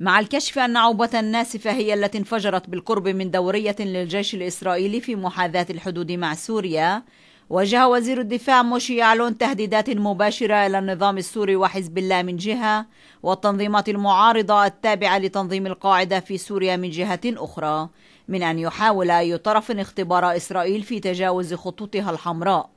مع الكشف أن عوبة ناسفة هي التي انفجرت بالقرب من دورية للجيش الإسرائيلي في محاذاة الحدود مع سوريا وجه وزير الدفاع موشي يعلون تهديدات مباشرة إلى النظام السوري وحزب الله من جهة والتنظيمات المعارضة التابعة لتنظيم القاعدة في سوريا من جهة أخرى من أن يحاول أي طرف اختبار إسرائيل في تجاوز خطوطها الحمراء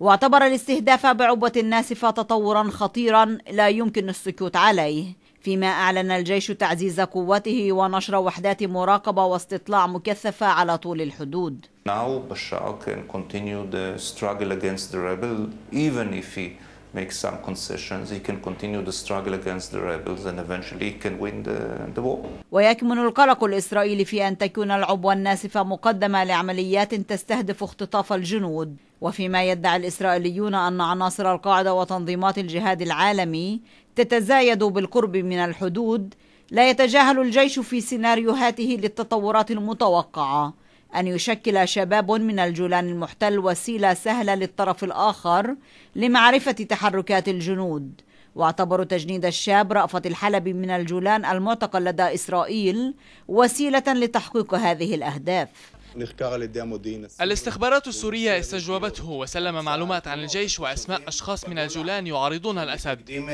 واعتبر الاستهداف بعبوة ناسفة تطورا خطيرا لا يمكن السكوت عليه فيما أعلن الجيش تعزيز قوته ونشر وحدات مراقبة واستطلاع مكثفة على طول الحدود. Now Bashar can continue the struggle against the rebel even if he make some concessions, he can continue the struggle against the rebels and eventually he can win the, the war. ويكمن القلق الإسرائيلي في أن تكون العبوة الناسفة مقدمة لعمليات تستهدف اختطاف الجنود وفيما يدعي الإسرائيليون أن عناصر القاعدة وتنظيمات الجهاد العالمي تتزايد بالقرب من الحدود لا يتجاهل الجيش في سيناريوهاته للتطورات المتوقعه أن يشكل شباب من الجولان المحتل وسيلة سهلة للطرف الآخر لمعرفة تحركات الجنود واعتبروا تجنيد الشاب رأفت الحلبي من الجولان المعتقل لدى إسرائيل وسيلة لتحقيق هذه الأهداف الاستخبارات السورية استجوبته وسلم معلومات عن الجيش وأسماء أشخاص من الجولان يعارضون الأسد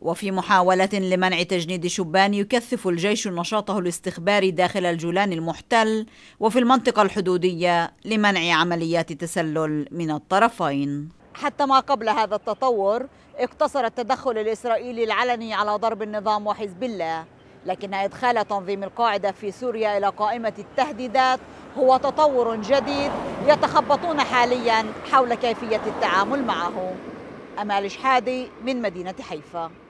وفي محاولة لمنع تجنيد شبان يكثف الجيش نشاطه الاستخباري داخل الجولان المحتل وفي المنطقة الحدودية لمنع عمليات تسلل من الطرفين حتى ما قبل هذا التطور اقتصر التدخل الإسرائيلي العلني على ضرب النظام وحزب الله لكن إدخال تنظيم القاعدة في سوريا إلى قائمة التهديدات هو تطور جديد يتخبطون حاليا حول كيفية التعامل معه أمال شحادي من مدينة حيفا